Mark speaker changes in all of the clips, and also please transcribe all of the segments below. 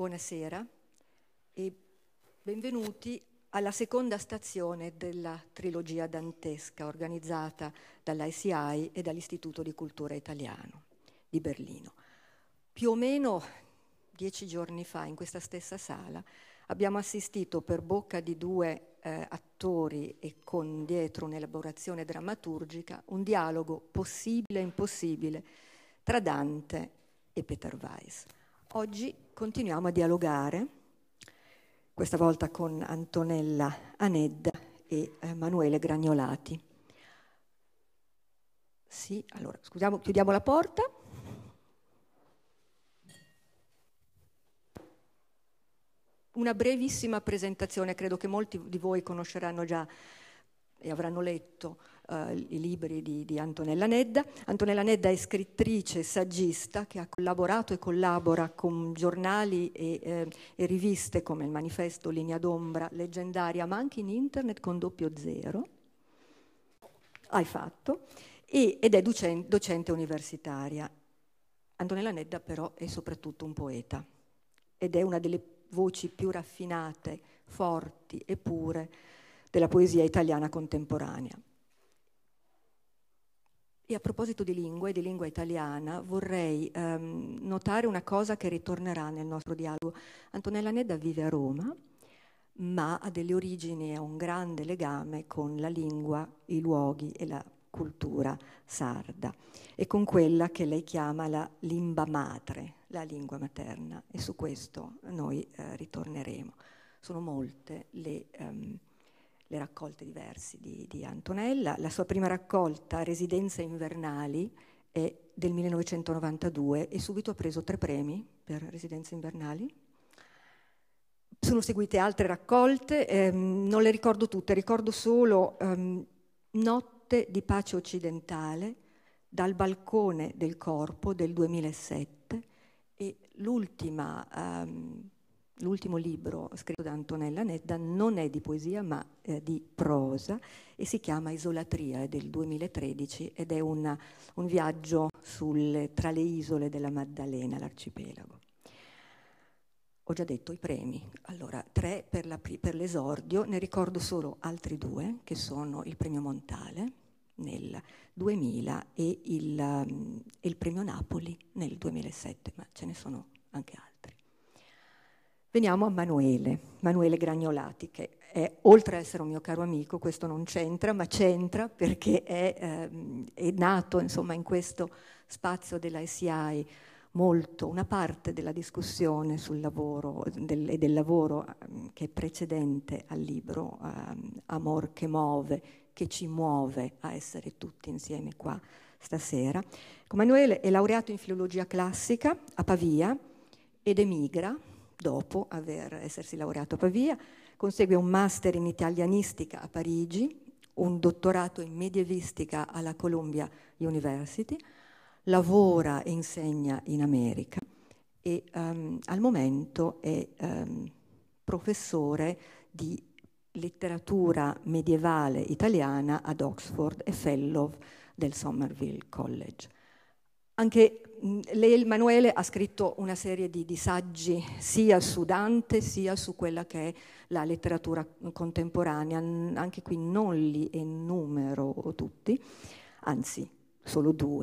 Speaker 1: Buonasera e benvenuti alla seconda stazione della trilogia dantesca organizzata dall'ICI e dall'Istituto di Cultura Italiano di Berlino. Più o meno dieci giorni fa, in questa stessa sala, abbiamo assistito per bocca di due eh, attori e con dietro un'elaborazione drammaturgica un dialogo possibile e impossibile tra Dante e Peter Weiss. Oggi continuiamo a dialogare, questa volta con Antonella Anedda e Emanuele eh, Gragnolati. Sì, allora, scusiamo, chiudiamo la porta. Una brevissima presentazione, credo che molti di voi conosceranno già e avranno letto eh, i libri di, di, Antonella Nedda. Antonella Nedda è scrittrice, e saggista, che ha collaborato e collabora con giornali e, eh, e riviste come il Manifesto, Linea d'Ombra, Leggendaria, ma anche in internet con doppio zero. Hai fatto. E, ed è docente, docente universitaria. Antonella Nedda però è soprattutto un poeta ed è una delle voci più raffinate, forti e pure della poesia italiana contemporanea. E a proposito di lingua e di lingua italiana, vorrei ehm, notare una cosa che ritornerà nel nostro dialogo. Antonella Nedda vive a Roma, ma ha delle origini, e ha un grande legame con la lingua, i luoghi e la cultura sarda e con quella che lei chiama la limba madre, la lingua materna. E su questo noi eh, ritorneremo. Sono molte le... Ehm, le raccolte di versi di, di Antonella. La sua prima raccolta, Residenze invernali, è del 1992 e subito ha preso tre premi per Residenze invernali. Sono seguite altre raccolte, ehm, non le ricordo tutte, ricordo solo ehm, Notte di pace occidentale, dal balcone del corpo del 2007 e l'ultima ehm, L'ultimo libro scritto da Antonella Nedda non è di poesia ma eh, di prosa e si chiama Isolatria, è del 2013 ed è una, un viaggio sul, tra le isole della Maddalena, l'arcipelago. Ho già detto i premi, allora tre per, la, per l'esordio, ne ricordo solo altri due che sono il premio Montale nel 2000 e il, mm, il premio Napoli nel 2007, ma ce ne sono anche altri. Veniamo a Manuele, Manuele Gragnolati, che è, oltre ad essere un mio caro amico, questo non c'entra, ma c'entra perché è, eh, è nato insomma, in questo spazio della SIAI molto una parte della discussione sul lavoro e del lavoro ehm, che è precedente al libro um, Amor che muove, che ci muove a essere tutti insieme qua stasera. Emanuele è laureato in filologia classica a Pavia ed emigra dopo aver, essersi laureato a Pavia, consegue un master in italianistica a Parigi, un dottorato in medievistica alla Columbia University, lavora e insegna in America e um, al momento è um, professore di letteratura medievale italiana ad Oxford e fellow del Somerville College. Anche Leel Manuele ha scritto una serie di, di saggi sia su Dante sia su quella che è la letteratura contemporanea, anche qui non li enumero tutti, anzi solo due.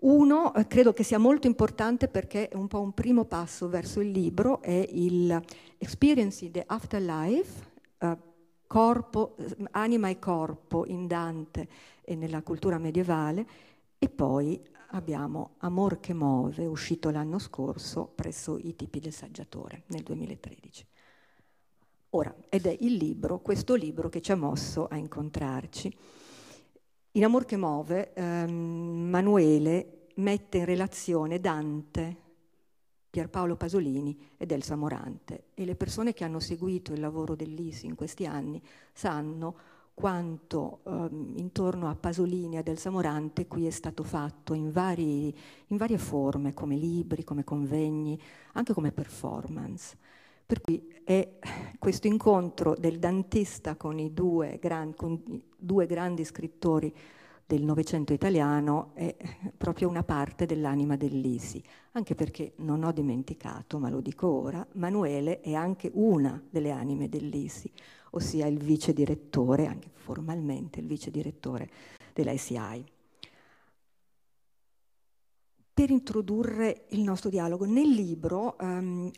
Speaker 1: Uno eh, credo che sia molto importante perché è un po' un primo passo verso il libro, è il Experiencing the Afterlife, eh, corpo, eh, anima e corpo in Dante e nella cultura medievale, e poi abbiamo Amor che Move, uscito l'anno scorso presso i tipi del saggiatore nel 2013. Ora, ed è il libro, questo libro che ci ha mosso a incontrarci. In Amor che Move, ehm, Manuele mette in relazione Dante, Pierpaolo Pasolini ed Elsa Morante e le persone che hanno seguito il lavoro dell'ISI in questi anni sanno quanto ehm, intorno a Pasolini e del Samorante qui è stato fatto in, vari, in, varie forme, come libri, come convegni, anche come performance. Per cui è questo incontro del dantista con i due, gran, con i due grandi scrittori del Novecento italiano è proprio una parte dell'anima dell'Isi, anche perché non ho dimenticato, ma lo dico ora, Manuele è anche una delle anime dell'Isi ossia il vice direttore, anche formalmente il vice direttore dell'ICI. Per introdurre il nostro dialogo, nel libro um,